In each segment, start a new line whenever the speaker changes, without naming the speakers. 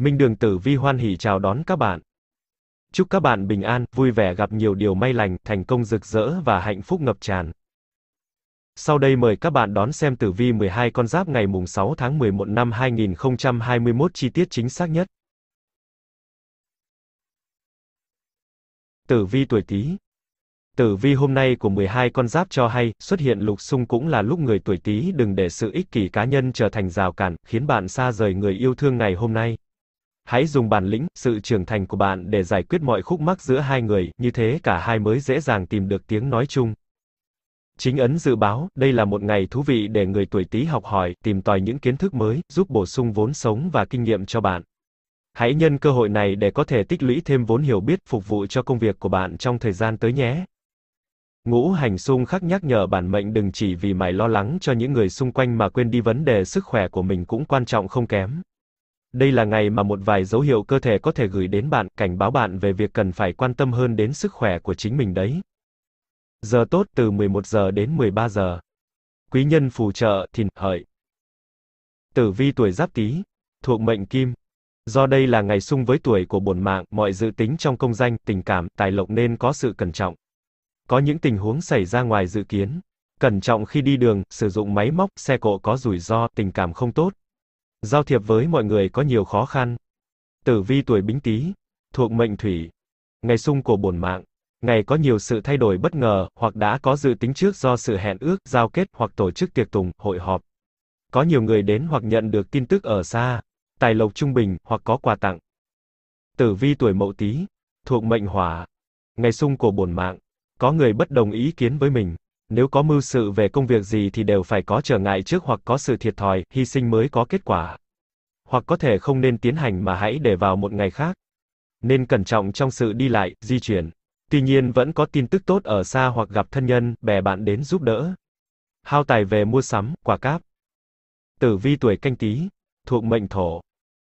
Minh Đường Tử Vi hoan hỉ chào đón các bạn. Chúc các bạn bình an, vui vẻ gặp nhiều điều may lành, thành công rực rỡ và hạnh phúc ngập tràn. Sau đây mời các bạn đón xem tử vi 12 con giáp ngày mùng 6 tháng 11 năm 2021 chi tiết chính xác nhất. Tử vi tuổi Tý. Tử vi hôm nay của 12 con giáp cho hay, xuất hiện lục xung cũng là lúc người tuổi Tý đừng để sự ích kỷ cá nhân trở thành rào cản, khiến bạn xa rời người yêu thương ngày hôm nay. Hãy dùng bản lĩnh, sự trưởng thành của bạn để giải quyết mọi khúc mắc giữa hai người, như thế cả hai mới dễ dàng tìm được tiếng nói chung. Chính ấn dự báo, đây là một ngày thú vị để người tuổi Tý học hỏi, tìm tòi những kiến thức mới, giúp bổ sung vốn sống và kinh nghiệm cho bạn. Hãy nhân cơ hội này để có thể tích lũy thêm vốn hiểu biết phục vụ cho công việc của bạn trong thời gian tới nhé. Ngũ hành xung khắc nhắc nhở bản mệnh đừng chỉ vì mày lo lắng cho những người xung quanh mà quên đi vấn đề sức khỏe của mình cũng quan trọng không kém. Đây là ngày mà một vài dấu hiệu cơ thể có thể gửi đến bạn, cảnh báo bạn về việc cần phải quan tâm hơn đến sức khỏe của chính mình đấy. Giờ tốt từ 11 giờ đến 13 giờ. Quý nhân phù trợ Thìn Hợi. Tử vi tuổi Giáp Tý, thuộc mệnh Kim. Do đây là ngày xung với tuổi của bổn mạng, mọi dự tính trong công danh, tình cảm, tài lộc nên có sự cẩn trọng. Có những tình huống xảy ra ngoài dự kiến. Cẩn trọng khi đi đường, sử dụng máy móc, xe cộ có rủi ro, tình cảm không tốt, Giao thiệp với mọi người có nhiều khó khăn. Tử vi tuổi Bính Tý, thuộc mệnh Thủy, ngày xung của bổn mạng, ngày có nhiều sự thay đổi bất ngờ hoặc đã có dự tính trước do sự hẹn ước, giao kết hoặc tổ chức tiệc tùng, hội họp. Có nhiều người đến hoặc nhận được tin tức ở xa, tài lộc trung bình hoặc có quà tặng. Tử vi tuổi Mậu Tý, thuộc mệnh Hỏa, ngày xung của bổn mạng, có người bất đồng ý kiến với mình. Nếu có mưu sự về công việc gì thì đều phải có trở ngại trước hoặc có sự thiệt thòi, hy sinh mới có kết quả. Hoặc có thể không nên tiến hành mà hãy để vào một ngày khác. Nên cẩn trọng trong sự đi lại, di chuyển. Tuy nhiên vẫn có tin tức tốt ở xa hoặc gặp thân nhân, bè bạn đến giúp đỡ. Hao tài về mua sắm, quả cáp. Tử vi tuổi canh tí, thuộc mệnh thổ.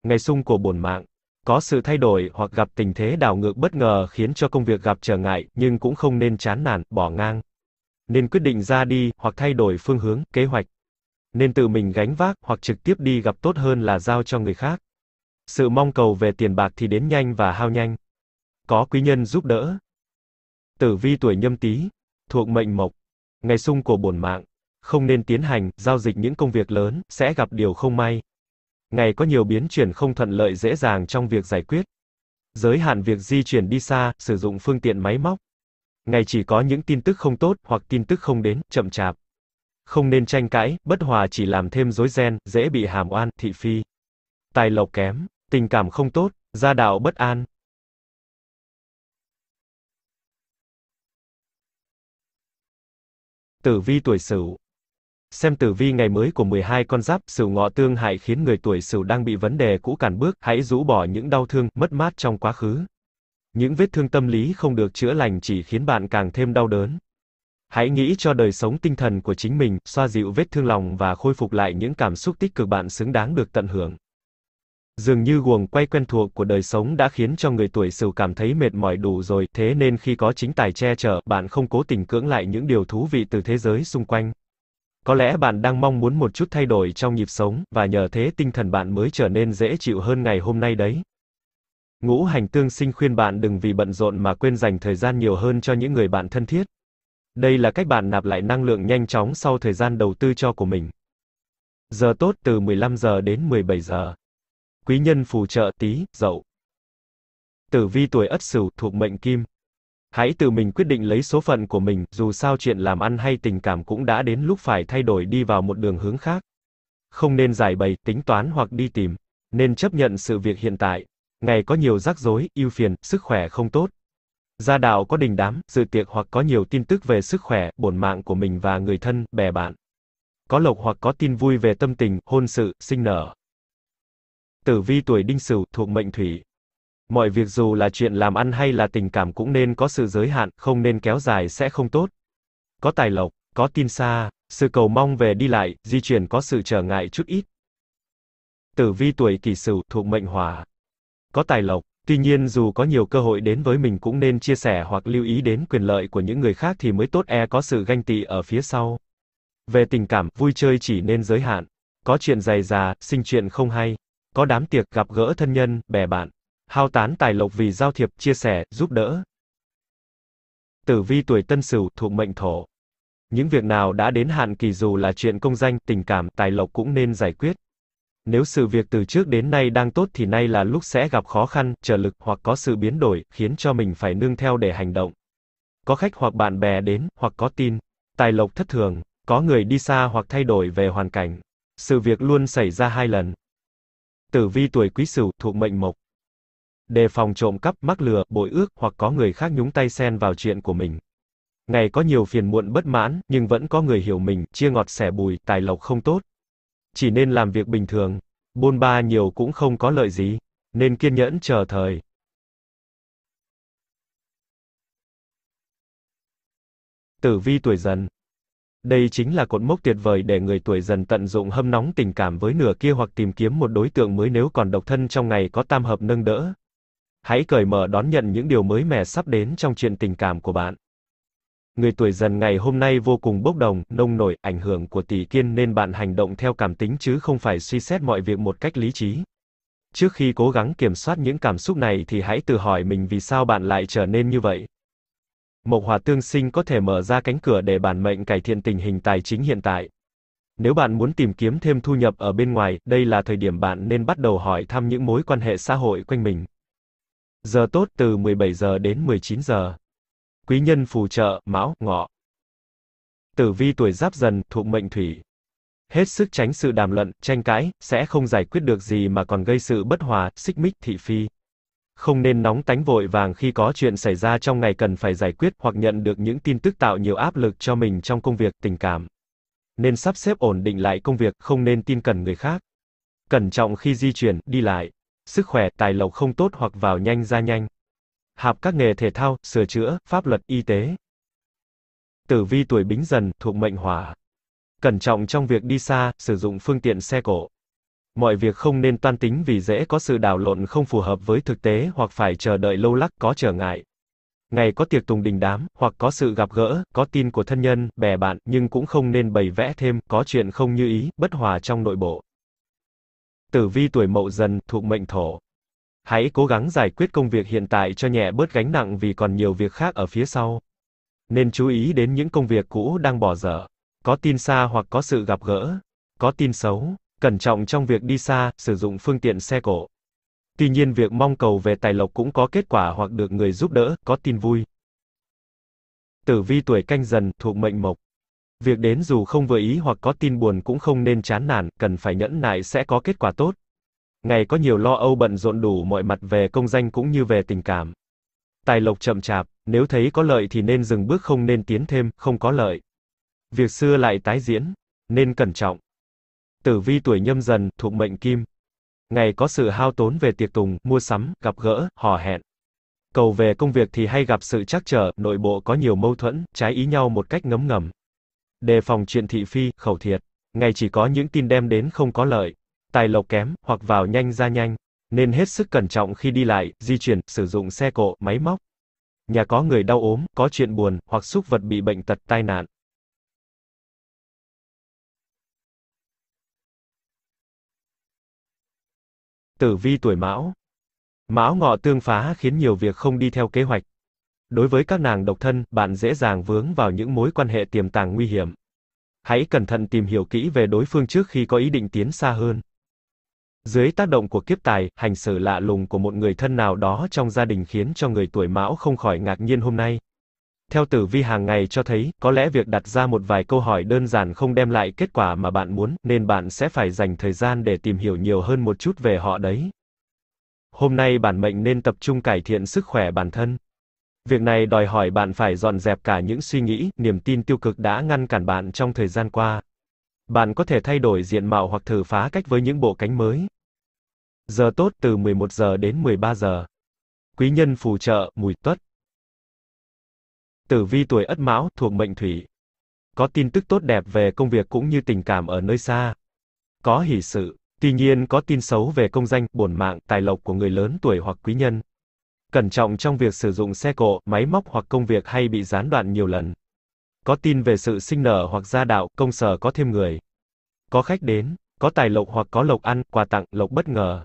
Ngày xung của bổn mạng, có sự thay đổi hoặc gặp tình thế đảo ngược bất ngờ khiến cho công việc gặp trở ngại, nhưng cũng không nên chán nản, bỏ ngang nên quyết định ra đi, hoặc thay đổi phương hướng, kế hoạch. Nên tự mình gánh vác, hoặc trực tiếp đi gặp tốt hơn là giao cho người khác. Sự mong cầu về tiền bạc thì đến nhanh và hao nhanh. Có quý nhân giúp đỡ. Tử vi tuổi nhâm tý, thuộc mệnh mộc, ngày xung của bổn mạng, không nên tiến hành, giao dịch những công việc lớn, sẽ gặp điều không may. Ngày có nhiều biến chuyển không thuận lợi dễ dàng trong việc giải quyết. Giới hạn việc di chuyển đi xa, sử dụng phương tiện máy móc. Ngày chỉ có những tin tức không tốt hoặc tin tức không đến, chậm chạp. Không nên tranh cãi, bất hòa chỉ làm thêm rối ren, dễ bị hàm oan, thị phi. Tài lộc kém, tình cảm không tốt, gia đạo bất an. Tử vi tuổi Sửu. Xem tử vi ngày mới của 12 con giáp, Sửu Ngọ tương hại khiến người tuổi Sửu đang bị vấn đề cũ cản bước, hãy rũ bỏ những đau thương, mất mát trong quá khứ, những vết thương tâm lý không được chữa lành chỉ khiến bạn càng thêm đau đớn. Hãy nghĩ cho đời sống tinh thần của chính mình, xoa dịu vết thương lòng và khôi phục lại những cảm xúc tích cực bạn xứng đáng được tận hưởng. Dường như guồng quay quen thuộc của đời sống đã khiến cho người tuổi Sửu cảm thấy mệt mỏi đủ rồi, thế nên khi có chính tài che chở, bạn không cố tình cưỡng lại những điều thú vị từ thế giới xung quanh. Có lẽ bạn đang mong muốn một chút thay đổi trong nhịp sống và nhờ thế tinh thần bạn mới trở nên dễ chịu hơn ngày hôm nay đấy. Ngũ hành tương sinh khuyên bạn đừng vì bận rộn mà quên dành thời gian nhiều hơn cho những người bạn thân thiết. Đây là cách bạn nạp lại năng lượng nhanh chóng sau thời gian đầu tư cho của mình. Giờ tốt từ 15 giờ đến 17 giờ. Quý nhân phù trợ tí, dậu. Tử vi tuổi Ất Sửu thuộc mệnh Kim. Hãy tự mình quyết định lấy số phận của mình, dù sao chuyện làm ăn hay tình cảm cũng đã đến lúc phải thay đổi đi vào một đường hướng khác. Không nên giải bày, tính toán hoặc đi tìm, nên chấp nhận sự việc hiện tại, ngày có nhiều rắc rối, ưu phiền, sức khỏe không tốt. Gia đạo có đình đám, dự tiệc hoặc có nhiều tin tức về sức khỏe, bổn mạng của mình và người thân, bè bạn. Có lộc hoặc có tin vui về tâm tình, hôn sự, sinh nở. Tử vi tuổi đinh sửu thuộc mệnh thủy. Mọi việc dù là chuyện làm ăn hay là tình cảm cũng nên có sự giới hạn, không nên kéo dài sẽ không tốt. Có tài lộc, có tin xa, sự cầu mong về đi lại, di chuyển có sự trở ngại chút ít. Tử vi tuổi kỷ sửu thuộc mệnh hỏa có tài lộc. Tuy nhiên dù có nhiều cơ hội đến với mình cũng nên chia sẻ hoặc lưu ý đến quyền lợi của những người khác thì mới tốt e có sự ganh tị ở phía sau. Về tình cảm, vui chơi chỉ nên giới hạn. Có chuyện dày già, sinh chuyện không hay. Có đám tiệc gặp gỡ thân nhân, bè bạn. Hao tán tài lộc vì giao thiệp, chia sẻ, giúp đỡ. Tử vi tuổi tân sửu thuộc mệnh thổ. Những việc nào đã đến hạn kỳ dù là chuyện công danh, tình cảm, tài lộc cũng nên giải quyết. Nếu sự việc từ trước đến nay đang tốt thì nay là lúc sẽ gặp khó khăn, trở lực hoặc có sự biến đổi, khiến cho mình phải nương theo để hành động. Có khách hoặc bạn bè đến, hoặc có tin, tài lộc thất thường, có người đi xa hoặc thay đổi về hoàn cảnh. Sự việc luôn xảy ra hai lần. Tử vi tuổi quý sửu thuộc mệnh mộc. Đề phòng trộm cắp, mắc lừa, bội ước, hoặc có người khác nhúng tay xen vào chuyện của mình. Ngày có nhiều phiền muộn bất mãn, nhưng vẫn có người hiểu mình, chia ngọt sẻ bùi, tài lộc không tốt, chỉ nên làm việc bình thường, bôn ba nhiều cũng không có lợi gì, nên kiên nhẫn chờ thời. Tử vi tuổi dần Đây chính là cột mốc tuyệt vời để người tuổi dần tận dụng hâm nóng tình cảm với nửa kia hoặc tìm kiếm một đối tượng mới nếu còn độc thân trong ngày có tam hợp nâng đỡ. Hãy cởi mở đón nhận những điều mới mẻ sắp đến trong chuyện tình cảm của bạn. Người tuổi dần ngày hôm nay vô cùng bốc đồng, nông nổi, ảnh hưởng của tỷ kiên nên bạn hành động theo cảm tính chứ không phải suy xét mọi việc một cách lý trí. Trước khi cố gắng kiểm soát những cảm xúc này thì hãy tự hỏi mình vì sao bạn lại trở nên như vậy. Mộc hỏa tương sinh có thể mở ra cánh cửa để bản mệnh cải thiện tình hình tài chính hiện tại. Nếu bạn muốn tìm kiếm thêm thu nhập ở bên ngoài, đây là thời điểm bạn nên bắt đầu hỏi thăm những mối quan hệ xã hội quanh mình. Giờ tốt từ 17 giờ đến 19 giờ quý nhân phù trợ, mão, ngọ. Tử vi tuổi giáp dần, thuộc mệnh thủy. Hết sức tránh sự đàm luận, tranh cãi, sẽ không giải quyết được gì mà còn gây sự bất hòa, xích mích, thị phi. Không nên nóng tánh vội vàng khi có chuyện xảy ra trong ngày cần phải giải quyết hoặc nhận được những tin tức tạo nhiều áp lực cho mình trong công việc, tình cảm. Nên sắp xếp ổn định lại công việc, không nên tin cần người khác. Cẩn trọng khi di chuyển, đi lại. Sức khỏe, tài lộc không tốt hoặc vào nhanh ra nhanh hạp các nghề thể thao, sửa chữa, pháp luật, y tế. Tử vi tuổi bính dần, thuộc mệnh hỏa. Cẩn trọng trong việc đi xa, sử dụng phương tiện xe cộ. Mọi việc không nên toan tính vì dễ có sự đảo lộn không phù hợp với thực tế hoặc phải chờ đợi lâu lắc có trở ngại. Ngày có tiệc tùng đình đám, hoặc có sự gặp gỡ, có tin của thân nhân, bè bạn, nhưng cũng không nên bày vẽ thêm, có chuyện không như ý, bất hòa trong nội bộ. Tử vi tuổi mậu dần, thuộc mệnh thổ. Hãy cố gắng giải quyết công việc hiện tại cho nhẹ bớt gánh nặng vì còn nhiều việc khác ở phía sau. Nên chú ý đến những công việc cũ đang bỏ dở. Có tin xa hoặc có sự gặp gỡ. Có tin xấu. Cẩn trọng trong việc đi xa, sử dụng phương tiện xe cộ. Tuy nhiên việc mong cầu về tài lộc cũng có kết quả hoặc được người giúp đỡ, có tin vui. Tử vi tuổi canh dần, thuộc mệnh mộc. Việc đến dù không vừa ý hoặc có tin buồn cũng không nên chán nản, cần phải nhẫn nại sẽ có kết quả tốt ngày có nhiều lo âu bận rộn đủ mọi mặt về công danh cũng như về tình cảm. Tài lộc chậm chạp, nếu thấy có lợi thì nên dừng bước không nên tiến thêm, không có lợi. Việc xưa lại tái diễn, nên cẩn trọng. Tử vi tuổi nhâm dần, thuộc mệnh kim. Ngày có sự hao tốn về tiệc tùng, mua sắm, gặp gỡ, hò hẹn. Cầu về công việc thì hay gặp sự trắc trở, nội bộ có nhiều mâu thuẫn, trái ý nhau một cách ngấm ngầm. Đề phòng chuyện thị phi, khẩu thiệt. Ngày chỉ có những tin đem đến không có lợi tài lộc kém, hoặc vào nhanh ra nhanh, nên hết sức cẩn trọng khi đi lại, di chuyển, sử dụng xe cộ, máy móc. Nhà có người đau ốm, có chuyện buồn, hoặc xúc vật bị bệnh tật, tai nạn. Tử vi tuổi Mão Mão ngọ tương phá khiến nhiều việc không đi theo kế hoạch. Đối với các nàng độc thân, bạn dễ dàng vướng vào những mối quan hệ tiềm tàng nguy hiểm. Hãy cẩn thận tìm hiểu kỹ về đối phương trước khi có ý định tiến xa hơn. Dưới tác động của kiếp tài, hành xử lạ lùng của một người thân nào đó trong gia đình khiến cho người tuổi mão không khỏi ngạc nhiên hôm nay. Theo tử vi hàng ngày cho thấy, có lẽ việc đặt ra một vài câu hỏi đơn giản không đem lại kết quả mà bạn muốn, nên bạn sẽ phải dành thời gian để tìm hiểu nhiều hơn một chút về họ đấy. Hôm nay bản mệnh nên tập trung cải thiện sức khỏe bản thân. Việc này đòi hỏi bạn phải dọn dẹp cả những suy nghĩ, niềm tin tiêu cực đã ngăn cản bạn trong thời gian qua. Bạn có thể thay đổi diện mạo hoặc thử phá cách với những bộ cánh mới. Giờ tốt từ 11 giờ đến 13 giờ. Quý nhân phù trợ, mùi tuất. Tử vi tuổi Ất Mão thuộc mệnh Thủy. Có tin tức tốt đẹp về công việc cũng như tình cảm ở nơi xa. Có hỷ sự, tuy nhiên có tin xấu về công danh, bổn mạng, tài lộc của người lớn tuổi hoặc quý nhân. Cẩn trọng trong việc sử dụng xe cộ, máy móc hoặc công việc hay bị gián đoạn nhiều lần có tin về sự sinh nở hoặc gia đạo, công sở có thêm người. Có khách đến, có tài lộc hoặc có lộc ăn, quà tặng, lộc bất ngờ.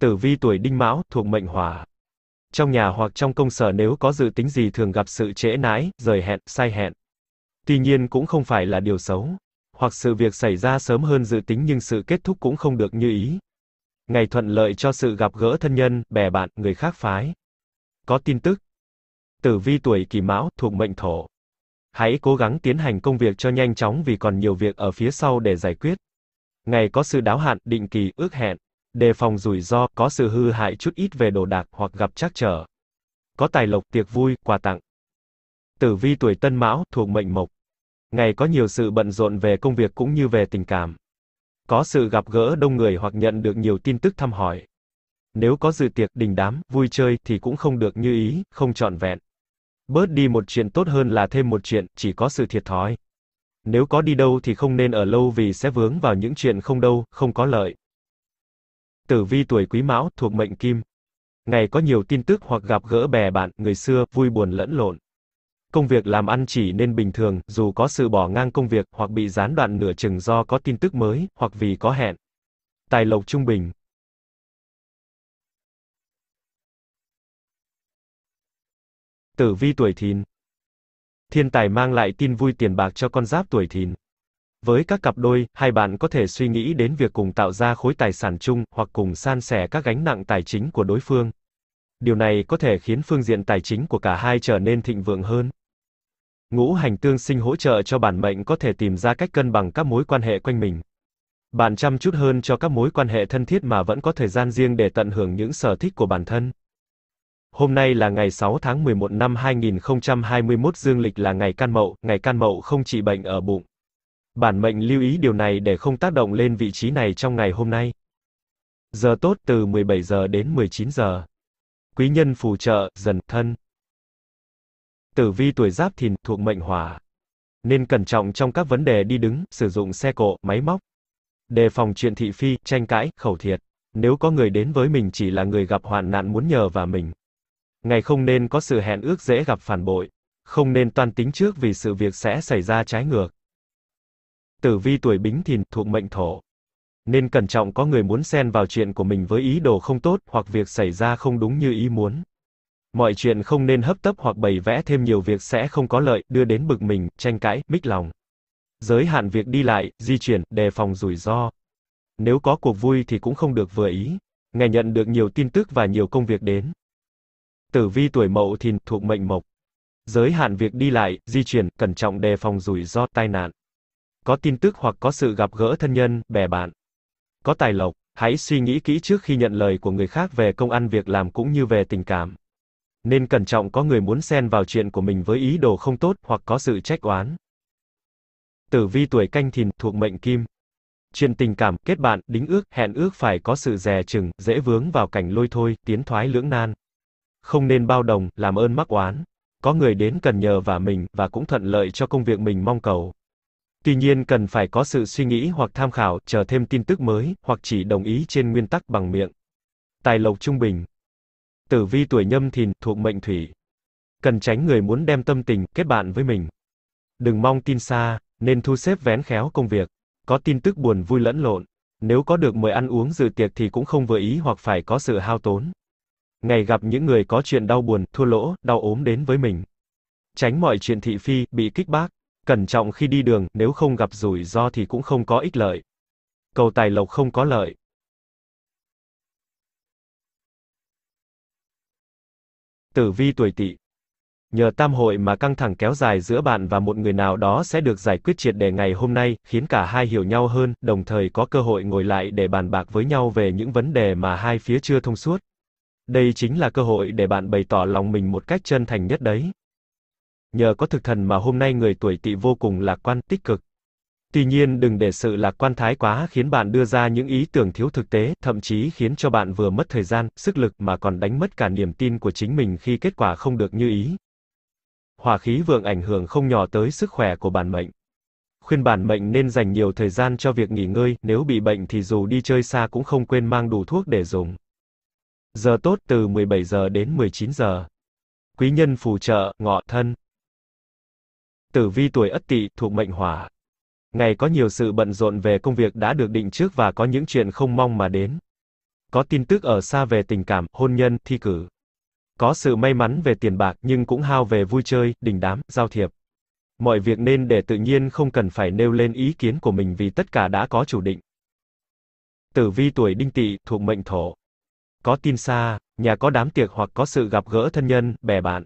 Tử vi tuổi đinh mão, thuộc mệnh hỏa. Trong nhà hoặc trong công sở nếu có dự tính gì thường gặp sự trễ nái, rời hẹn, sai hẹn. Tuy nhiên cũng không phải là điều xấu. Hoặc sự việc xảy ra sớm hơn dự tính nhưng sự kết thúc cũng không được như ý. Ngày thuận lợi cho sự gặp gỡ thân nhân, bè bạn, người khác phái. Có tin tức. Tử vi tuổi kỷ mão, thuộc mệnh thổ hãy cố gắng tiến hành công việc cho nhanh chóng vì còn nhiều việc ở phía sau để giải quyết. Ngày có sự đáo hạn, định kỳ, ước hẹn, đề phòng rủi ro, có sự hư hại chút ít về đồ đạc hoặc gặp trắc trở. Có tài lộc, tiệc vui, quà tặng. Tử vi tuổi Tân Mão thuộc mệnh Mộc. Ngày có nhiều sự bận rộn về công việc cũng như về tình cảm. Có sự gặp gỡ đông người hoặc nhận được nhiều tin tức thăm hỏi. Nếu có dự tiệc đình đám, vui chơi thì cũng không được như ý, không trọn vẹn. Bớt đi một chuyện tốt hơn là thêm một chuyện, chỉ có sự thiệt thòi. Nếu có đi đâu thì không nên ở lâu vì sẽ vướng vào những chuyện không đâu, không có lợi. Tử vi tuổi Quý Mão thuộc mệnh Kim. Ngày có nhiều tin tức hoặc gặp gỡ bè bạn, người xưa, vui buồn lẫn lộn. Công việc làm ăn chỉ nên bình thường, dù có sự bỏ ngang công việc hoặc bị gián đoạn nửa chừng do có tin tức mới, hoặc vì có hẹn. Tài lộc trung bình, Tử vi tuổi thìn. Thiên tài mang lại tin vui tiền bạc cho con giáp tuổi thìn. Với các cặp đôi, hai bạn có thể suy nghĩ đến việc cùng tạo ra khối tài sản chung hoặc cùng san sẻ các gánh nặng tài chính của đối phương. Điều này có thể khiến phương diện tài chính của cả hai trở nên thịnh vượng hơn. Ngũ hành tương sinh hỗ trợ cho bản mệnh có thể tìm ra cách cân bằng các mối quan hệ quanh mình. Bạn chăm chút hơn cho các mối quan hệ thân thiết mà vẫn có thời gian riêng để tận hưởng những sở thích của bản thân. Hôm nay là ngày 6 tháng 11 năm 2021 dương lịch là ngày can mậu, ngày can mậu không trị bệnh ở bụng. Bản mệnh lưu ý điều này để không tác động lên vị trí này trong ngày hôm nay. Giờ tốt từ 17 giờ đến 19 giờ. Quý nhân phù trợ, dần, thân. Tử vi tuổi giáp thìn thuộc mệnh hỏa. Nên cẩn trọng trong các vấn đề đi đứng, sử dụng xe cộ, máy móc. Đề phòng chuyện thị phi, tranh cãi, khẩu thiệt. Nếu có người đến với mình chỉ là người gặp hoạn nạn muốn nhờ và mình, Ngài không nên có sự hẹn ước dễ gặp phản bội, không nên toan tính trước vì sự việc sẽ xảy ra trái ngược. Tử vi tuổi Bính Thìn thuộc mệnh Thổ. Nên cẩn trọng có người muốn xen vào chuyện của mình với ý đồ không tốt hoặc việc xảy ra không đúng như ý muốn. Mọi chuyện không nên hấp tấp hoặc bày vẽ thêm nhiều việc sẽ không có lợi, đưa đến bực mình, tranh cãi, mích lòng. Giới hạn việc đi lại, di chuyển, đề phòng rủi ro. Nếu có cuộc vui thì cũng không được vừa ý. Ngài nhận được nhiều tin tức và nhiều công việc đến. Tử vi tuổi mậu thìn thuộc mệnh mộc. Giới hạn việc đi lại, di chuyển, cẩn trọng đề phòng rủi ro tai nạn. Có tin tức hoặc có sự gặp gỡ thân nhân, bè bạn. Có tài lộc, hãy suy nghĩ kỹ trước khi nhận lời của người khác về công ăn việc làm cũng như về tình cảm. Nên cẩn trọng có người muốn xen vào chuyện của mình với ý đồ không tốt hoặc có sự trách oán. Tử vi tuổi canh thìn thuộc mệnh kim. Chuyện tình cảm, kết bạn, đính ước, hẹn ước phải có sự dè chừng, dễ vướng vào cảnh lôi thôi, tiến thoái lưỡng nan không nên bao đồng, làm ơn mắc oán. Có người đến cần nhờ vả mình, và cũng thuận lợi cho công việc mình mong cầu. Tuy nhiên cần phải có sự suy nghĩ hoặc tham khảo, chờ thêm tin tức mới, hoặc chỉ đồng ý trên nguyên tắc bằng miệng. Tài lộc trung bình. Tử vi tuổi nhâm thìn, thuộc mệnh thủy. Cần tránh người muốn đem tâm tình, kết bạn với mình. Đừng mong tin xa, nên thu xếp vén khéo công việc. Có tin tức buồn vui lẫn lộn. Nếu có được mời ăn uống dự tiệc thì cũng không vừa ý hoặc phải có sự hao tốn ngày gặp những người có chuyện đau buồn, thua lỗ, đau ốm đến với mình. Tránh mọi chuyện thị phi, bị kích bác. Cẩn trọng khi đi đường, nếu không gặp rủi ro thì cũng không có ích lợi. Cầu tài lộc không có lợi. Tử vi tuổi tỵ. Nhờ tam hội mà căng thẳng kéo dài giữa bạn và một người nào đó sẽ được giải quyết triệt đề ngày hôm nay, khiến cả hai hiểu nhau hơn, đồng thời có cơ hội ngồi lại để bàn bạc với nhau về những vấn đề mà hai phía chưa thông suốt. Đây chính là cơ hội để bạn bày tỏ lòng mình một cách chân thành nhất đấy. Nhờ có thực thần mà hôm nay người tuổi Tỵ vô cùng lạc quan, tích cực. Tuy nhiên đừng để sự lạc quan thái quá khiến bạn đưa ra những ý tưởng thiếu thực tế, thậm chí khiến cho bạn vừa mất thời gian, sức lực mà còn đánh mất cả niềm tin của chính mình khi kết quả không được như ý. Hỏa khí vượng ảnh hưởng không nhỏ tới sức khỏe của bản mệnh. Khuyên bản mệnh nên dành nhiều thời gian cho việc nghỉ ngơi, nếu bị bệnh thì dù đi chơi xa cũng không quên mang đủ thuốc để dùng. Giờ tốt từ 17 giờ đến 19 giờ. Quý nhân phù trợ, ngọ thân. Tử vi tuổi Ất Tỵ thuộc mệnh Hỏa. Ngày có nhiều sự bận rộn về công việc đã được định trước và có những chuyện không mong mà đến. Có tin tức ở xa về tình cảm, hôn nhân, thi cử. Có sự may mắn về tiền bạc nhưng cũng hao về vui chơi, đình đám, giao thiệp. Mọi việc nên để tự nhiên không cần phải nêu lên ý kiến của mình vì tất cả đã có chủ định. Tử vi tuổi Đinh Tỵ thuộc mệnh Thổ có tin xa, nhà có đám tiệc hoặc có sự gặp gỡ thân nhân, bè bạn.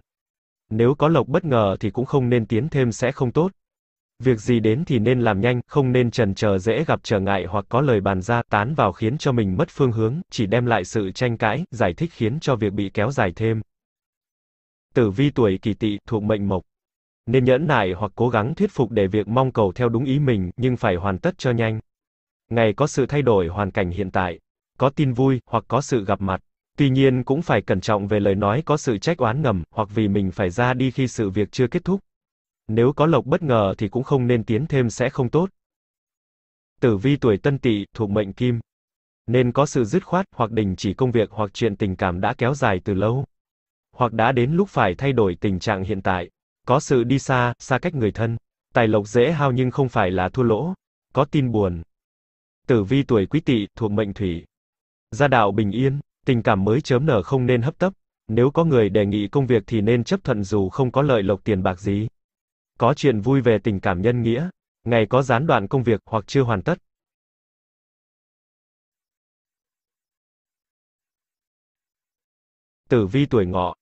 Nếu có lộc bất ngờ thì cũng không nên tiến thêm sẽ không tốt. Việc gì đến thì nên làm nhanh, không nên trần chờ dễ gặp trở ngại hoặc có lời bàn ra, tán vào khiến cho mình mất phương hướng, chỉ đem lại sự tranh cãi, giải thích khiến cho việc bị kéo dài thêm. Tử vi tuổi kỳ tỵ thuộc mệnh mộc. Nên nhẫn nại hoặc cố gắng thuyết phục để việc mong cầu theo đúng ý mình, nhưng phải hoàn tất cho nhanh. Ngày có sự thay đổi hoàn cảnh hiện tại, có tin vui, hoặc có sự gặp mặt. Tuy nhiên cũng phải cẩn trọng về lời nói có sự trách oán ngầm, hoặc vì mình phải ra đi khi sự việc chưa kết thúc. Nếu có lộc bất ngờ thì cũng không nên tiến thêm sẽ không tốt. Tử vi tuổi tân tỵ thuộc mệnh kim. Nên có sự dứt khoát hoặc đình chỉ công việc hoặc chuyện tình cảm đã kéo dài từ lâu. Hoặc đã đến lúc phải thay đổi tình trạng hiện tại. Có sự đi xa, xa cách người thân. Tài lộc dễ hao nhưng không phải là thua lỗ. Có tin buồn. Tử vi tuổi quý tỵ thuộc mệnh thủy. Gia đạo bình yên, tình cảm mới chớm nở không nên hấp tấp, nếu có người đề nghị công việc thì nên chấp thuận dù không có lợi lộc tiền bạc gì. Có chuyện vui về tình cảm nhân nghĩa, ngày có gián đoạn công việc hoặc chưa hoàn tất. Tử vi tuổi ngọ,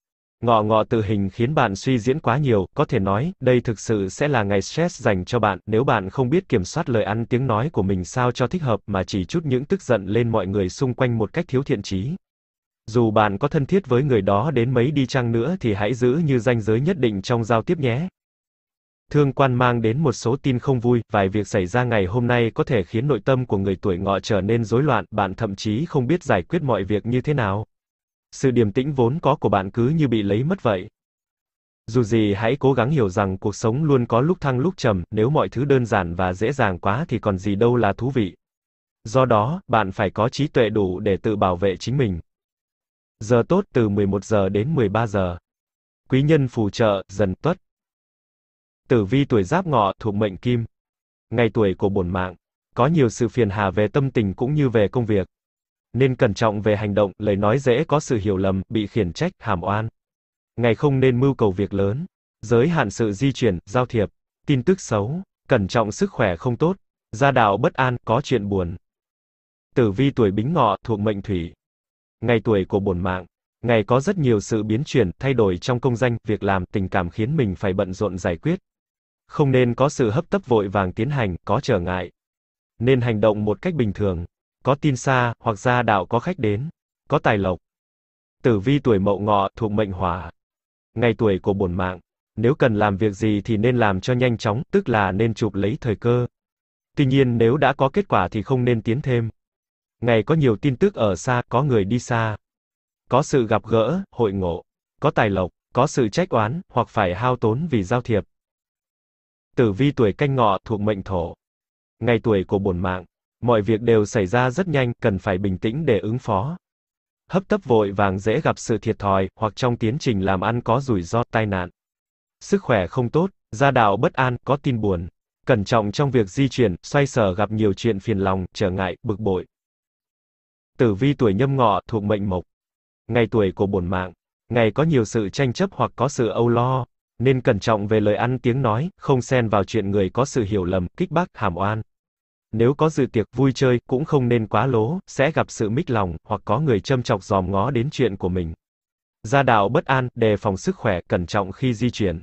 Ngọ ngọ tự hình khiến bạn suy diễn quá nhiều, có thể nói, đây thực sự sẽ là ngày stress dành cho bạn, nếu bạn không biết kiểm soát lời ăn tiếng nói của mình sao cho thích hợp mà chỉ chút những tức giận lên mọi người xung quanh một cách thiếu thiện trí. Dù bạn có thân thiết với người đó đến mấy đi chăng nữa thì hãy giữ như ranh giới nhất định trong giao tiếp nhé. Thương quan mang đến một số tin không vui, vài việc xảy ra ngày hôm nay có thể khiến nội tâm của người tuổi ngọ trở nên rối loạn, bạn thậm chí không biết giải quyết mọi việc như thế nào sự điềm tĩnh vốn có của bạn cứ như bị lấy mất vậy. Dù gì hãy cố gắng hiểu rằng cuộc sống luôn có lúc thăng lúc trầm, nếu mọi thứ đơn giản và dễ dàng quá thì còn gì đâu là thú vị. Do đó, bạn phải có trí tuệ đủ để tự bảo vệ chính mình. Giờ tốt từ 11 giờ đến 13 giờ. Quý nhân phù trợ, dần tuất. Tử vi tuổi giáp ngọ thuộc mệnh kim. Ngày tuổi của bổn mạng. Có nhiều sự phiền hà về tâm tình cũng như về công việc nên cẩn trọng về hành động, lời nói dễ có sự hiểu lầm, bị khiển trách, hàm oan. ngày không nên mưu cầu việc lớn, giới hạn sự di chuyển, giao thiệp, tin tức xấu, cẩn trọng sức khỏe không tốt, gia đạo bất an, có chuyện buồn. Tử vi tuổi Bính Ngọ thuộc mệnh thủy. Ngày tuổi của bổn mạng, ngày có rất nhiều sự biến chuyển, thay đổi trong công danh, việc làm, tình cảm khiến mình phải bận rộn giải quyết. Không nên có sự hấp tấp vội vàng tiến hành, có trở ngại. Nên hành động một cách bình thường có tin xa, hoặc gia đạo có khách đến, có tài lộc. Tử vi tuổi mậu ngọ thuộc mệnh hỏa. Ngày tuổi của bổn mạng, nếu cần làm việc gì thì nên làm cho nhanh chóng, tức là nên chụp lấy thời cơ. Tuy nhiên nếu đã có kết quả thì không nên tiến thêm. Ngày có nhiều tin tức ở xa, có người đi xa. Có sự gặp gỡ, hội ngộ, có tài lộc, có sự trách oán, hoặc phải hao tốn vì giao thiệp. Tử vi tuổi canh ngọ thuộc mệnh thổ. Ngày tuổi của bổn mạng, Mọi việc đều xảy ra rất nhanh, cần phải bình tĩnh để ứng phó. Hấp tấp vội vàng dễ gặp sự thiệt thòi, hoặc trong tiến trình làm ăn có rủi ro, tai nạn. Sức khỏe không tốt, gia đạo bất an, có tin buồn. Cẩn trọng trong việc di chuyển, xoay sở gặp nhiều chuyện phiền lòng, trở ngại, bực bội. Tử vi tuổi nhâm ngọ thuộc mệnh mộc. Ngày tuổi của bổn mạng. Ngày có nhiều sự tranh chấp hoặc có sự âu lo. Nên cẩn trọng về lời ăn tiếng nói, không xen vào chuyện người có sự hiểu lầm, kích bác, hàm oan. Nếu có dự tiệc, vui chơi, cũng không nên quá lố, sẽ gặp sự mích lòng, hoặc có người châm chọc dòm ngó đến chuyện của mình. Gia đạo bất an, đề phòng sức khỏe, cẩn trọng khi di chuyển.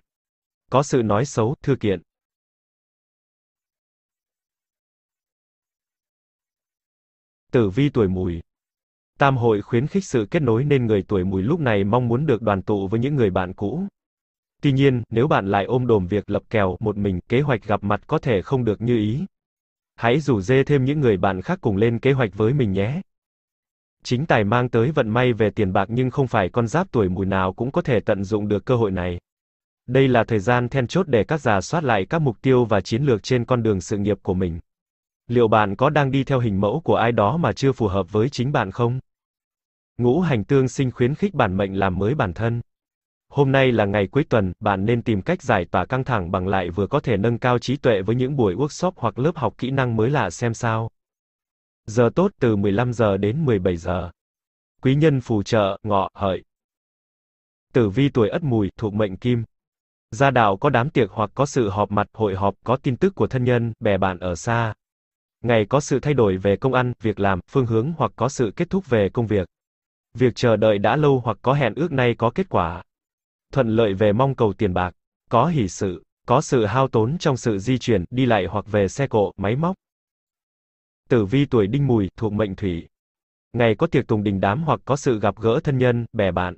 Có sự nói xấu, thư kiện. Tử vi tuổi mùi Tam hội khuyến khích sự kết nối nên người tuổi mùi lúc này mong muốn được đoàn tụ với những người bạn cũ. Tuy nhiên, nếu bạn lại ôm đồm việc lập kèo một mình, kế hoạch gặp mặt có thể không được như ý, hãy rủ dê thêm những người bạn khác cùng lên kế hoạch với mình nhé. Chính tài mang tới vận may về tiền bạc nhưng không phải con giáp tuổi mùi nào cũng có thể tận dụng được cơ hội này. Đây là thời gian then chốt để các già soát lại các mục tiêu và chiến lược trên con đường sự nghiệp của mình. Liệu bạn có đang đi theo hình mẫu của ai đó mà chưa phù hợp với chính bạn không? Ngũ hành tương sinh khuyến khích bản mệnh làm mới bản thân. Hôm nay là ngày cuối tuần, bạn nên tìm cách giải tỏa căng thẳng bằng lại vừa có thể nâng cao trí tuệ với những buổi workshop hoặc lớp học kỹ năng mới lạ xem sao. Giờ tốt từ 15 giờ đến 17 giờ. Quý nhân phù trợ, ngọ, hợi. Tử vi tuổi Ất Mùi, thuộc mệnh Kim. Gia đạo có đám tiệc hoặc có sự họp mặt, hội họp, có tin tức của thân nhân, bè bạn ở xa. Ngày có sự thay đổi về công ăn, việc làm, phương hướng hoặc có sự kết thúc về công việc. Việc chờ đợi đã lâu hoặc có hẹn ước nay có kết quả thuận lợi về mong cầu tiền bạc, có hỷ sự, có sự hao tốn trong sự di chuyển, đi lại hoặc về xe cộ, máy móc. Tử vi tuổi đinh mùi, thuộc mệnh thủy. Ngày có tiệc tùng đình đám hoặc có sự gặp gỡ thân nhân, bè bạn.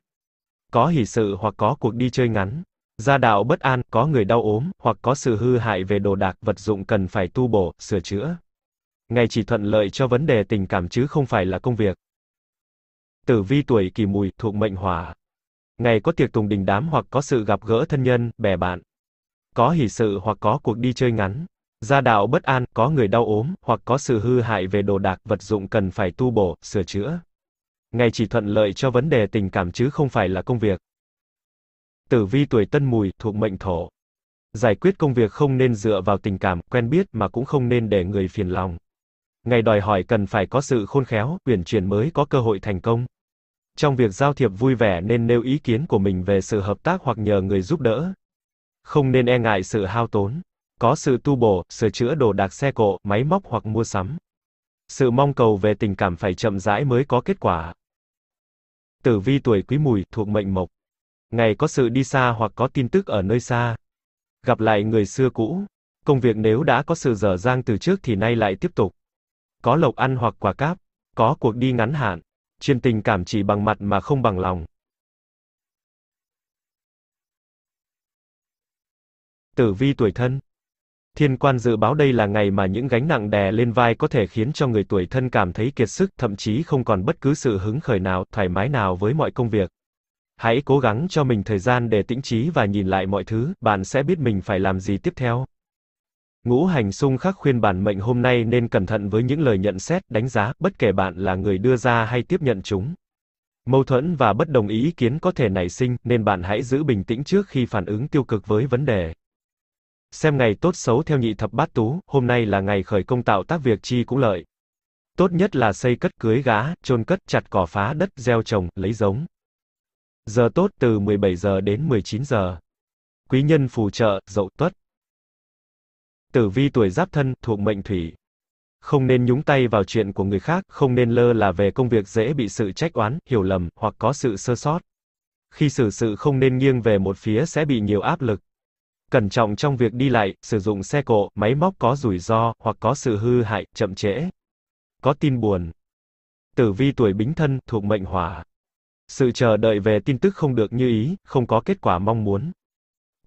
Có hỷ sự hoặc có cuộc đi chơi ngắn. Gia đạo bất an, có người đau ốm, hoặc có sự hư hại về đồ đạc, vật dụng cần phải tu bổ, sửa chữa. Ngày chỉ thuận lợi cho vấn đề tình cảm chứ không phải là công việc. Tử vi tuổi kỷ mùi, thuộc mệnh hỏa. Ngày có tiệc tùng đình đám hoặc có sự gặp gỡ thân nhân, bè bạn. Có hỷ sự hoặc có cuộc đi chơi ngắn. Gia đạo bất an, có người đau ốm, hoặc có sự hư hại về đồ đạc, vật dụng cần phải tu bổ, sửa chữa. Ngày chỉ thuận lợi cho vấn đề tình cảm chứ không phải là công việc. Tử vi tuổi tân mùi, thuộc mệnh thổ. Giải quyết công việc không nên dựa vào tình cảm, quen biết mà cũng không nên để người phiền lòng. Ngày đòi hỏi cần phải có sự khôn khéo, uyển chuyển mới có cơ hội thành công trong việc giao thiệp vui vẻ nên nêu ý kiến của mình về sự hợp tác hoặc nhờ người giúp đỡ. Không nên e ngại sự hao tốn. Có sự tu bổ, sửa chữa đồ đạc xe cộ, máy móc hoặc mua sắm. Sự mong cầu về tình cảm phải chậm rãi mới có kết quả. Tử vi tuổi quý mùi thuộc mệnh mộc. Ngày có sự đi xa hoặc có tin tức ở nơi xa. Gặp lại người xưa cũ. Công việc nếu đã có sự dở dang từ trước thì nay lại tiếp tục. Có lộc ăn hoặc quả cáp. Có cuộc đi ngắn hạn chuyên tình cảm chỉ bằng mặt mà không bằng lòng. Tử vi tuổi thân Thiên quan dự báo đây là ngày mà những gánh nặng đè lên vai có thể khiến cho người tuổi thân cảm thấy kiệt sức, thậm chí không còn bất cứ sự hứng khởi nào, thoải mái nào với mọi công việc. Hãy cố gắng cho mình thời gian để tĩnh trí và nhìn lại mọi thứ, bạn sẽ biết mình phải làm gì tiếp theo. Ngũ hành xung khắc khuyên bản mệnh hôm nay nên cẩn thận với những lời nhận xét, đánh giá, bất kể bạn là người đưa ra hay tiếp nhận chúng. Mâu thuẫn và bất đồng ý, kiến có thể nảy sinh, nên bạn hãy giữ bình tĩnh trước khi phản ứng tiêu cực với vấn đề. Xem ngày tốt xấu theo nhị thập bát tú, hôm nay là ngày khởi công tạo tác việc chi cũng lợi. Tốt nhất là xây cất cưới gã, chôn cất, chặt cỏ phá đất, gieo trồng, lấy giống. Giờ tốt từ 17 giờ đến 19 giờ. Quý nhân phù trợ, dậu tuất. Tử vi tuổi giáp thân, thuộc mệnh thủy. Không nên nhúng tay vào chuyện của người khác, không nên lơ là về công việc dễ bị sự trách oán, hiểu lầm, hoặc có sự sơ sót. Khi xử sự không nên nghiêng về một phía sẽ bị nhiều áp lực. Cẩn trọng trong việc đi lại, sử dụng xe cộ, máy móc có rủi ro, hoặc có sự hư hại, chậm trễ. Có tin buồn. Tử vi tuổi bính thân, thuộc mệnh hỏa. Sự chờ đợi về tin tức không được như ý, không có kết quả mong muốn.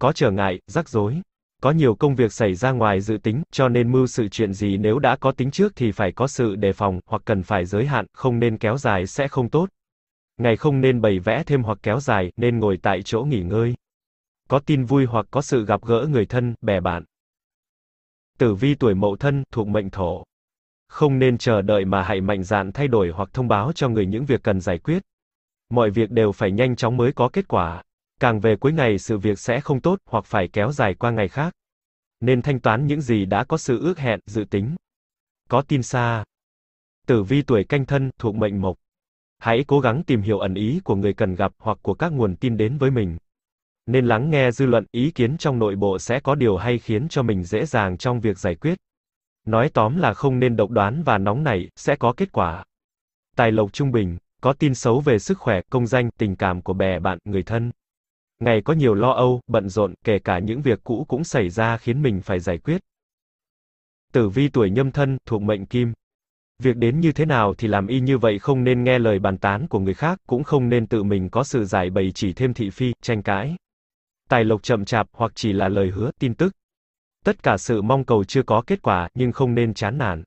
Có trở ngại, rắc rối. Có nhiều công việc xảy ra ngoài dự tính, cho nên mưu sự chuyện gì nếu đã có tính trước thì phải có sự đề phòng, hoặc cần phải giới hạn, không nên kéo dài sẽ không tốt. Ngày không nên bày vẽ thêm hoặc kéo dài, nên ngồi tại chỗ nghỉ ngơi. Có tin vui hoặc có sự gặp gỡ người thân, bè bạn. Tử vi tuổi mậu thân, thuộc mệnh thổ. Không nên chờ đợi mà hãy mạnh dạn thay đổi hoặc thông báo cho người những việc cần giải quyết. Mọi việc đều phải nhanh chóng mới có kết quả. Càng về cuối ngày sự việc sẽ không tốt hoặc phải kéo dài qua ngày khác. Nên thanh toán những gì đã có sự ước hẹn, dự tính. Có tin xa. Tử vi tuổi canh thân thuộc mệnh mộc. Hãy cố gắng tìm hiểu ẩn ý của người cần gặp hoặc của các nguồn tin đến với mình. Nên lắng nghe dư luận, ý kiến trong nội bộ sẽ có điều hay khiến cho mình dễ dàng trong việc giải quyết. Nói tóm là không nên độc đoán và nóng nảy, sẽ có kết quả. Tài lộc trung bình, có tin xấu về sức khỏe, công danh, tình cảm của bè bạn, người thân. Ngày có nhiều lo âu, bận rộn, kể cả những việc cũ cũng xảy ra khiến mình phải giải quyết. Tử vi tuổi nhâm thân, thuộc mệnh kim. Việc đến như thế nào thì làm y như vậy không nên nghe lời bàn tán của người khác, cũng không nên tự mình có sự giải bày chỉ thêm thị phi, tranh cãi. Tài lộc chậm chạp hoặc chỉ là lời hứa, tin tức. Tất cả sự mong cầu chưa có kết quả, nhưng không nên chán nản.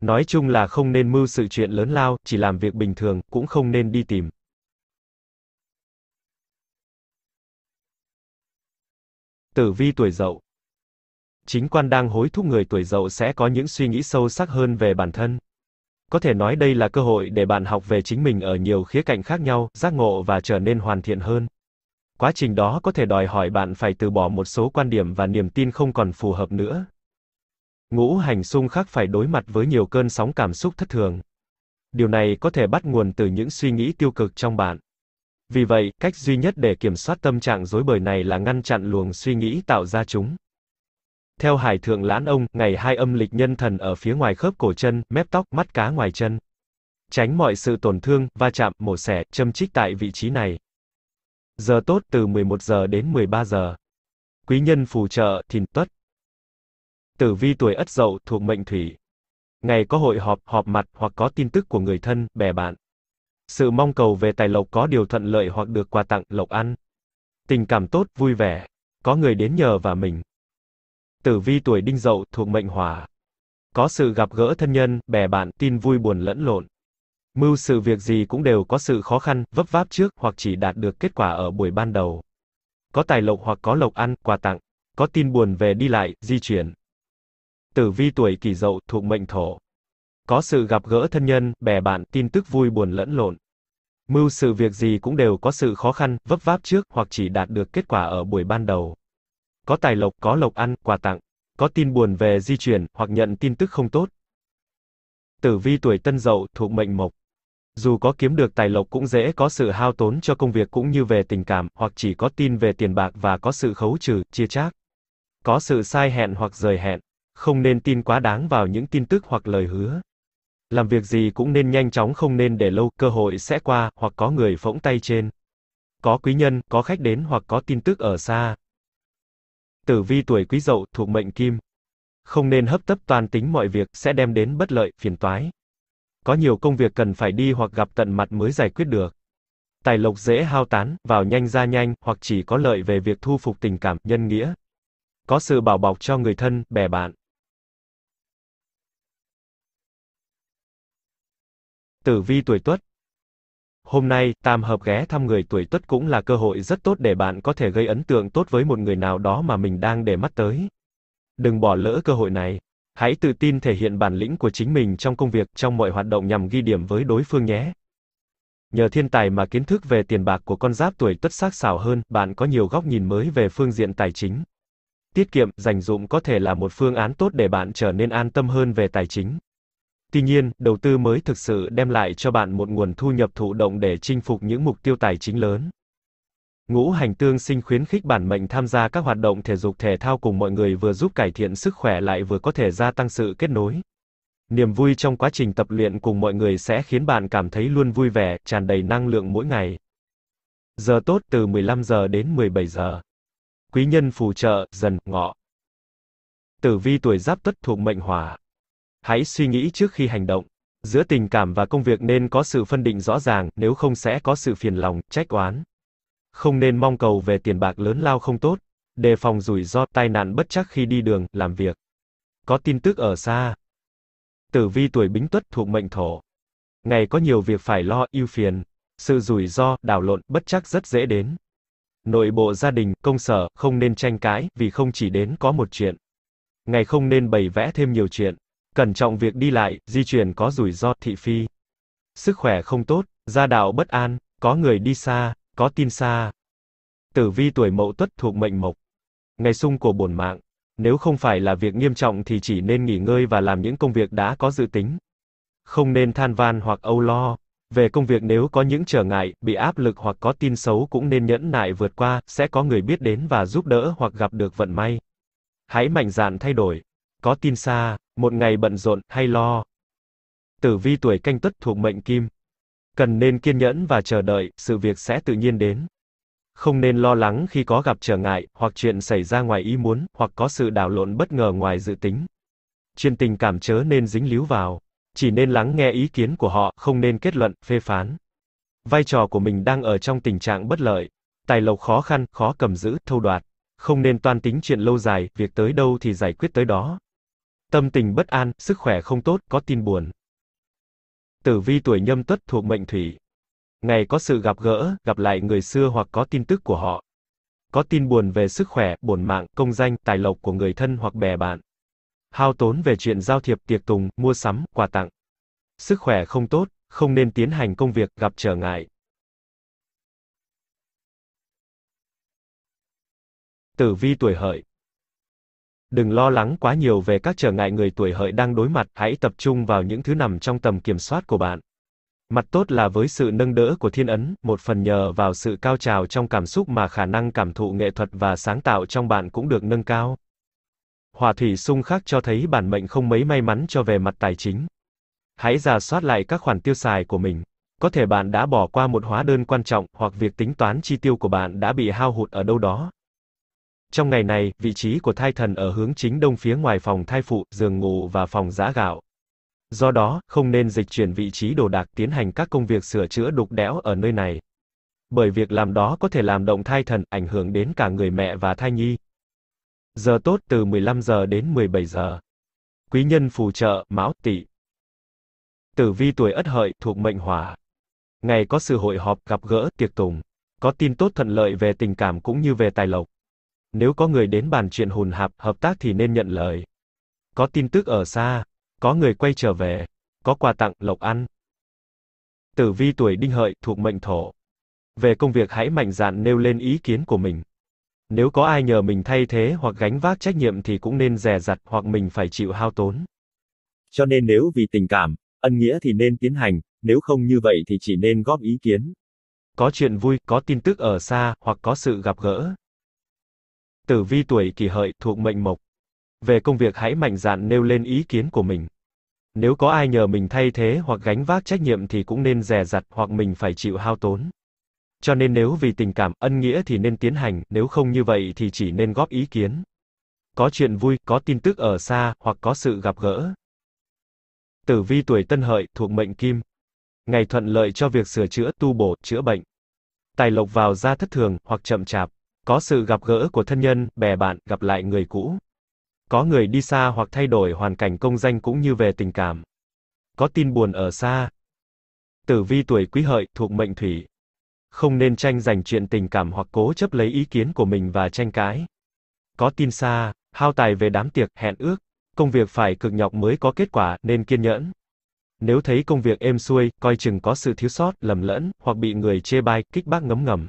Nói chung là không nên mưu sự chuyện lớn lao, chỉ làm việc bình thường, cũng không nên đi tìm. Tử vi tuổi dậu Chính quan đang hối thúc người tuổi dậu sẽ có những suy nghĩ sâu sắc hơn về bản thân. Có thể nói đây là cơ hội để bạn học về chính mình ở nhiều khía cạnh khác nhau, giác ngộ và trở nên hoàn thiện hơn. Quá trình đó có thể đòi hỏi bạn phải từ bỏ một số quan điểm và niềm tin không còn phù hợp nữa. Ngũ hành xung khắc phải đối mặt với nhiều cơn sóng cảm xúc thất thường. Điều này có thể bắt nguồn từ những suy nghĩ tiêu cực trong bạn. Vì vậy, cách duy nhất để kiểm soát tâm trạng dối bời này là ngăn chặn luồng suy nghĩ tạo ra chúng. Theo Hải Thượng Lãn Ông, ngày hai âm lịch nhân thần ở phía ngoài khớp cổ chân, mép tóc, mắt cá ngoài chân. Tránh mọi sự tổn thương, va chạm, mổ xẻ, châm chích tại vị trí này. Giờ tốt từ 11 giờ đến 13 giờ. Quý nhân phù trợ, thìn tuất. Tử vi tuổi Ất Dậu thuộc mệnh Thủy. Ngày có hội họp, họp mặt hoặc có tin tức của người thân, bè bạn sự mong cầu về tài lộc có điều thuận lợi hoặc được quà tặng, lộc ăn. Tình cảm tốt, vui vẻ, có người đến nhờ và mình. Tử vi tuổi đinh dậu thuộc mệnh hỏa. Có sự gặp gỡ thân nhân, bè bạn, tin vui buồn lẫn lộn. Mưu sự việc gì cũng đều có sự khó khăn, vấp váp trước hoặc chỉ đạt được kết quả ở buổi ban đầu. Có tài lộc hoặc có lộc ăn, quà tặng, có tin buồn về đi lại, di chuyển. Tử vi tuổi kỷ dậu thuộc mệnh thổ có sự gặp gỡ thân nhân, bè bạn, tin tức vui buồn lẫn lộn. Mưu sự việc gì cũng đều có sự khó khăn, vấp váp trước hoặc chỉ đạt được kết quả ở buổi ban đầu. Có tài lộc, có lộc ăn, quà tặng, có tin buồn về di chuyển hoặc nhận tin tức không tốt. Tử vi tuổi Tân Dậu thuộc mệnh mộc. Dù có kiếm được tài lộc cũng dễ có sự hao tốn cho công việc cũng như về tình cảm, hoặc chỉ có tin về tiền bạc và có sự khấu trừ, chia chác. Có sự sai hẹn hoặc rời hẹn. Không nên tin quá đáng vào những tin tức hoặc lời hứa. Làm việc gì cũng nên nhanh chóng không nên để lâu, cơ hội sẽ qua, hoặc có người phỗng tay trên. Có quý nhân, có khách đến hoặc có tin tức ở xa. Tử vi tuổi quý dậu thuộc mệnh kim. Không nên hấp tấp toàn tính mọi việc, sẽ đem đến bất lợi, phiền toái. Có nhiều công việc cần phải đi hoặc gặp tận mặt mới giải quyết được. Tài lộc dễ hao tán, vào nhanh ra nhanh, hoặc chỉ có lợi về việc thu phục tình cảm, nhân nghĩa. Có sự bảo bọc cho người thân, bè bạn. Tử vi tuổi Tuất Hôm nay, tam hợp ghé thăm người tuổi Tuất cũng là cơ hội rất tốt để bạn có thể gây ấn tượng tốt với một người nào đó mà mình đang để mắt tới. Đừng bỏ lỡ cơ hội này. Hãy tự tin thể hiện bản lĩnh của chính mình trong công việc, trong mọi hoạt động nhằm ghi điểm với đối phương nhé. Nhờ thiên tài mà kiến thức về tiền bạc của con giáp tuổi Tuất sắc sảo hơn, bạn có nhiều góc nhìn mới về phương diện tài chính. Tiết kiệm, dành dụm có thể là một phương án tốt để bạn trở nên an tâm hơn về tài chính. Tuy nhiên, đầu tư mới thực sự đem lại cho bạn một nguồn thu nhập thụ động để chinh phục những mục tiêu tài chính lớn. Ngũ hành tương sinh khuyến khích bản mệnh tham gia các hoạt động thể dục thể thao cùng mọi người vừa giúp cải thiện sức khỏe lại vừa có thể gia tăng sự kết nối. Niềm vui trong quá trình tập luyện cùng mọi người sẽ khiến bạn cảm thấy luôn vui vẻ, tràn đầy năng lượng mỗi ngày. Giờ tốt từ 15 giờ đến 17 giờ. Quý nhân phù trợ, dần, ngọ. Tử vi tuổi giáp tuất thuộc mệnh hỏa, Hãy suy nghĩ trước khi hành động. Giữa tình cảm và công việc nên có sự phân định rõ ràng, nếu không sẽ có sự phiền lòng, trách oán. Không nên mong cầu về tiền bạc lớn lao không tốt, đề phòng rủi ro tai nạn bất chắc khi đi đường, làm việc. Có tin tức ở xa. Tử vi tuổi Bính Tuất thuộc mệnh Thổ. Ngày có nhiều việc phải lo, ưu phiền, sự rủi ro, đảo lộn, bất chắc rất dễ đến. Nội bộ gia đình, công sở không nên tranh cãi vì không chỉ đến có một chuyện. Ngày không nên bày vẽ thêm nhiều chuyện. Cẩn trọng việc đi lại, di chuyển có rủi ro, thị phi. Sức khỏe không tốt, gia đạo bất an, có người đi xa, có tin xa. Tử vi tuổi mậu tuất thuộc mệnh mộc. Ngày sung của bổn mạng. Nếu không phải là việc nghiêm trọng thì chỉ nên nghỉ ngơi và làm những công việc đã có dự tính. Không nên than van hoặc âu lo. Về công việc nếu có những trở ngại, bị áp lực hoặc có tin xấu cũng nên nhẫn nại vượt qua, sẽ có người biết đến và giúp đỡ hoặc gặp được vận may. Hãy mạnh dạn thay đổi. Có tin xa, một ngày bận rộn, hay lo. Tử vi tuổi canh tuất thuộc mệnh kim. Cần nên kiên nhẫn và chờ đợi, sự việc sẽ tự nhiên đến. Không nên lo lắng khi có gặp trở ngại, hoặc chuyện xảy ra ngoài ý muốn, hoặc có sự đảo lộn bất ngờ ngoài dự tính. Chuyện tình cảm chớ nên dính líu vào. Chỉ nên lắng nghe ý kiến của họ, không nên kết luận, phê phán. Vai trò của mình đang ở trong tình trạng bất lợi. Tài lộc khó khăn, khó cầm giữ, thâu đoạt. Không nên toan tính chuyện lâu dài, việc tới đâu thì giải quyết tới đó. Tâm tình bất an, sức khỏe không tốt, có tin buồn. Tử vi tuổi nhâm tuất thuộc mệnh thủy. Ngày có sự gặp gỡ, gặp lại người xưa hoặc có tin tức của họ. Có tin buồn về sức khỏe, bổn mạng, công danh, tài lộc của người thân hoặc bè bạn. Hao tốn về chuyện giao thiệp, tiệc tùng, mua sắm, quà tặng. Sức khỏe không tốt, không nên tiến hành công việc, gặp trở ngại. Tử vi tuổi hợi. Đừng lo lắng quá nhiều về các trở ngại người tuổi hợi đang đối mặt, hãy tập trung vào những thứ nằm trong tầm kiểm soát của bạn. Mặt tốt là với sự nâng đỡ của thiên ấn, một phần nhờ vào sự cao trào trong cảm xúc mà khả năng cảm thụ nghệ thuật và sáng tạo trong bạn cũng được nâng cao. Hỏa thủy xung khắc cho thấy bản mệnh không mấy may mắn cho về mặt tài chính. Hãy giả soát lại các khoản tiêu xài của mình. Có thể bạn đã bỏ qua một hóa đơn quan trọng hoặc việc tính toán chi tiêu của bạn đã bị hao hụt ở đâu đó. Trong ngày này, vị trí của thai thần ở hướng chính đông phía ngoài phòng thai phụ, giường ngủ và phòng giã gạo. Do đó, không nên dịch chuyển vị trí đồ đạc tiến hành các công việc sửa chữa đục đẽo ở nơi này. Bởi việc làm đó có thể làm động thai thần, ảnh hưởng đến cả người mẹ và thai nhi. Giờ tốt từ 15 giờ đến 17 giờ. Quý nhân phù trợ, mão tỵ. Tử vi tuổi Ất Hợi thuộc mệnh Hỏa. Ngày có sự hội họp gặp gỡ tiệc tùng, có tin tốt thuận lợi về tình cảm cũng như về tài lộc nếu có người đến bàn chuyện hùn hạp, hợp tác thì nên nhận lời. Có tin tức ở xa, có người quay trở về, có quà tặng, lộc ăn. Tử vi tuổi đinh hợi, thuộc mệnh thổ. Về công việc hãy mạnh dạn nêu lên ý kiến của mình. Nếu có ai nhờ mình thay thế hoặc gánh vác trách nhiệm thì cũng nên dè dặt hoặc mình phải chịu hao tốn. Cho nên nếu vì tình cảm, ân nghĩa thì nên tiến hành, nếu không như vậy thì chỉ nên góp ý kiến. Có chuyện vui, có tin tức ở xa, hoặc có sự gặp gỡ. Tử vi tuổi kỷ hợi thuộc mệnh mộc. Về công việc hãy mạnh dạn nêu lên ý kiến của mình. Nếu có ai nhờ mình thay thế hoặc gánh vác trách nhiệm thì cũng nên dè dặt hoặc mình phải chịu hao tốn. Cho nên nếu vì tình cảm, ân nghĩa thì nên tiến hành, nếu không như vậy thì chỉ nên góp ý kiến. Có chuyện vui, có tin tức ở xa, hoặc có sự gặp gỡ. Tử vi tuổi tân hợi, thuộc mệnh kim. Ngày thuận lợi cho việc sửa chữa, tu bổ, chữa bệnh. Tài lộc vào ra thất thường, hoặc chậm chạp. Có sự gặp gỡ của thân nhân, bè bạn, gặp lại người cũ. Có người đi xa hoặc thay đổi hoàn cảnh công danh cũng như về tình cảm. Có tin buồn ở xa. Tử vi tuổi quý hợi, thuộc mệnh thủy. Không nên tranh giành chuyện tình cảm hoặc cố chấp lấy ý kiến của mình và tranh cãi. Có tin xa, hao tài về đám tiệc, hẹn ước. Công việc phải cực nhọc mới có kết quả, nên kiên nhẫn. Nếu thấy công việc êm xuôi, coi chừng có sự thiếu sót, lầm lẫn, hoặc bị người chê bai, kích bác ngấm ngầm.